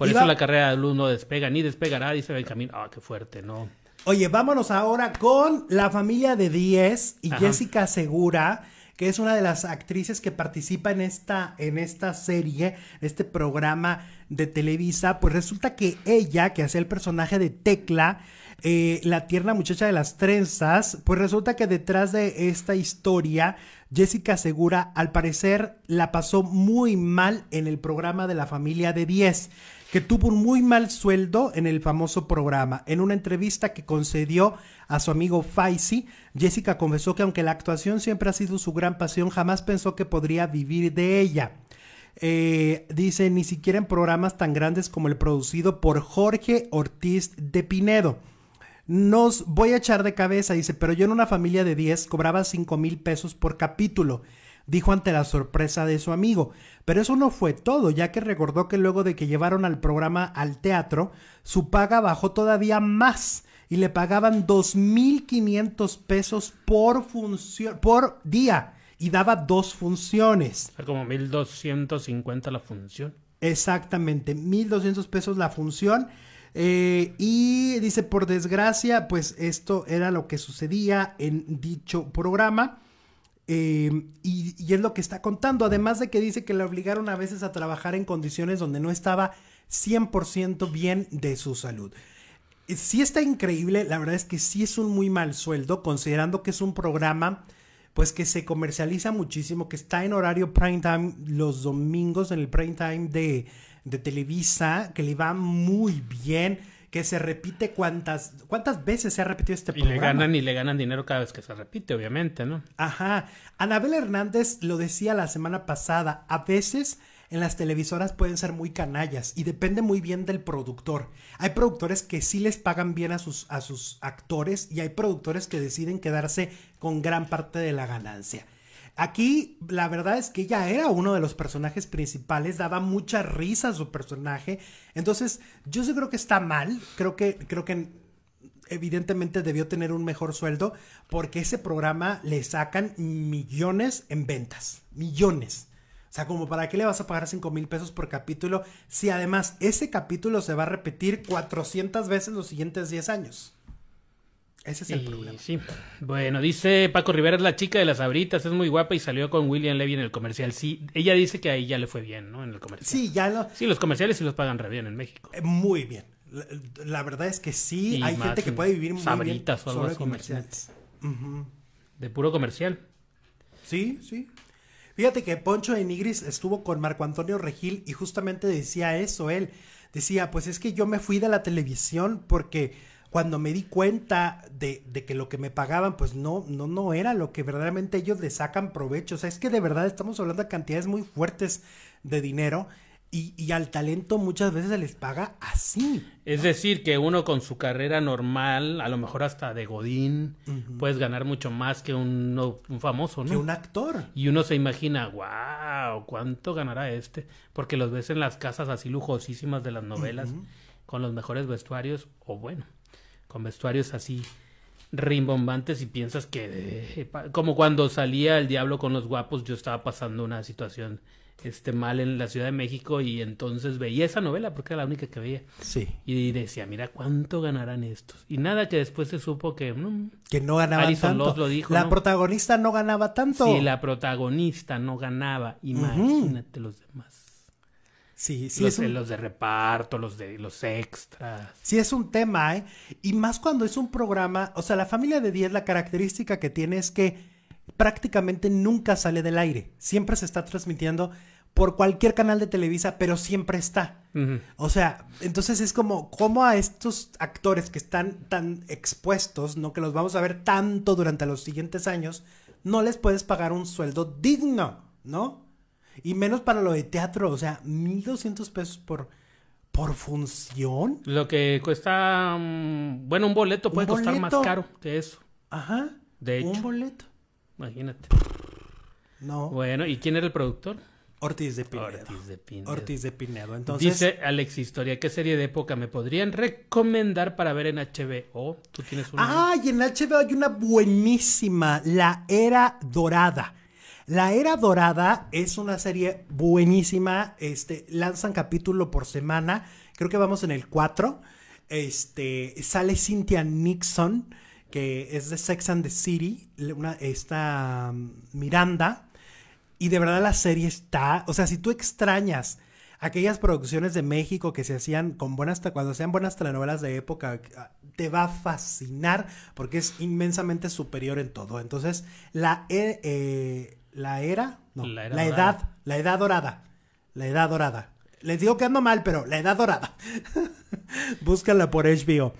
Por eso la carrera de luz no despega ni despegará, dice Benjamín. Ah, qué fuerte, ¿no? Oye, vámonos ahora con la familia de 10 y Jessica Segura que es una de las actrices que participa en esta, en esta serie, este programa de Televisa, pues resulta que ella, que hace el personaje de Tecla, eh, la tierna muchacha de las trenzas, pues resulta que detrás de esta historia, Jessica Segura, al parecer, la pasó muy mal en el programa de la familia de 10 que tuvo un muy mal sueldo en el famoso programa. En una entrevista que concedió a su amigo Faisy, Jessica confesó que aunque la actuación siempre ha sido su gran pasión, jamás pensó que podría vivir de ella. Eh, dice, ni siquiera en programas tan grandes como el producido por Jorge Ortiz de Pinedo. Nos voy a echar de cabeza, dice, pero yo en una familia de 10 cobraba 5 mil pesos por capítulo dijo ante la sorpresa de su amigo. Pero eso no fue todo, ya que recordó que luego de que llevaron al programa al teatro, su paga bajó todavía más y le pagaban 2.500 pesos por, función, por día y daba dos funciones. como como 1.250 la función. Exactamente, 1.200 pesos la función. Eh, y dice, por desgracia, pues esto era lo que sucedía en dicho programa. Em, y, es lo que está contando, además de que dice que le obligaron a veces a trabajar en condiciones donde no estaba 100% bien de su salud. Eh, sí está increíble, la verdad es que sí es un muy mal sueldo, considerando que es un programa pues que se comercializa muchísimo, que está en horario prime time los domingos en el prime time de Televisa, que le va muy bien que se repite cuántas, cuántas veces se ha repetido este programa. Y le ganan y le ganan dinero cada vez que se repite, obviamente, ¿no? Ajá. Anabel Hernández lo decía la semana pasada, a veces en las televisoras pueden ser muy canallas y depende muy bien del productor. Hay productores que sí les pagan bien a sus, a sus actores y hay productores que deciden quedarse con gran parte de la ganancia. Aquí la verdad es que ella era uno de los personajes principales, daba mucha risa a su personaje. Entonces, yo sí creo que está mal, creo que creo que evidentemente debió tener un mejor sueldo porque ese programa le sacan millones en ventas, millones. O sea, como para qué le vas a pagar cinco mil pesos por capítulo si además ese capítulo se va a repetir 400 veces los siguientes 10 años. Ese es el problema. Sí. Bueno, dice Paco Rivera es la chica de las abritas, es muy guapa y salió con William Levy en el comercial. Sí, ella dice que ahí ya le fue bien, ¿no? En el comercial. Sí, ya lo... Sí, los comerciales sí los pagan re bien en México. Eh, muy bien. La, verdad es que sí, hay gente que puede vivir muy bien o algo comerciales. De puro comercial. Sí, sí. Fíjate que Poncho de Nigris estuvo con Marco Antonio Regil y justamente decía eso él. Decía, pues es que yo me fui de la televisión porque cuando me di cuenta de, que lo que me pagaban, pues no, no, no era lo que verdaderamente ellos le sacan provecho. O sea, es que de verdad estamos hablando de cantidades muy fuertes de dinero. Y, al talento muchas veces se les paga así. Es decir, que uno con su carrera normal, a lo mejor hasta de Godín, puedes ganar mucho más que un, famoso, ¿no? Que un actor. Y uno se imagina, wow, ¿cuánto ganará este? Porque los ves en las casas así lujosísimas de las novelas, con los mejores vestuarios, o bueno, con vestuarios así rimbombantes y piensas que eh, como cuando salía el diablo con los guapos yo estaba pasando una situación este mal en la Ciudad de México y entonces veía esa novela porque era la única que veía. Sí. Y decía, mira cuánto ganarán estos. Y nada que después se supo que no, mm, que no ganaba. tanto. lo dijo, la protagonista no ganaba tanto. Sí, la protagonista no ganaba. Imagínate los demás. Sí, sí. Los, de reparto, los de los extras. Sí, es un tema, ¿eh? Y más cuando es un programa, o sea, la familia de 10, la característica que tiene es que prácticamente nunca sale del aire. Siempre se está transmitiendo por cualquier canal de Televisa, pero siempre está. O sea, entonces es como, ¿cómo a estos actores que están tan expuestos, no que los vamos a ver tanto durante los siguientes años, no les puedes pagar un sueldo digno, ¿no? Y menos para lo de teatro, o sea, 1200 pesos por, por función. Lo que cuesta, mm, bueno, un boleto puede costar más caro que eso. Ajá. De hecho. Un boleto. Imagínate. No. Bueno, ¿y quién era el productor? Ortiz de Pinedo. Ortiz de Pinedo. Ortiz de Pinedo. Entonces, Dice Alex Historia, ¿qué serie de época me podrían recomendar para ver en HBO? ¿Tú tienes una? Ah, en HBO hay una buenísima, La Era Dorada. La Era Dorada es una serie buenísima. Este, lanzan capítulo por semana. Creo que vamos en el 4. Este, sale Cynthia Nixon, que es de Sex and the City, una, esta mm, Miranda. Y de verdad la serie está, o sea, si tú extrañas aquellas producciones de México que se hacían con buenas, cuando sean buenas telenovelas de época, ah, te va a fascinar porque es inmensamente superior en todo. Entonces, la, eh, eh, la era, no, la, edad, la edad dorada, la edad dorada. Les digo que ando mal, pero la edad dorada. Búscala por HBO.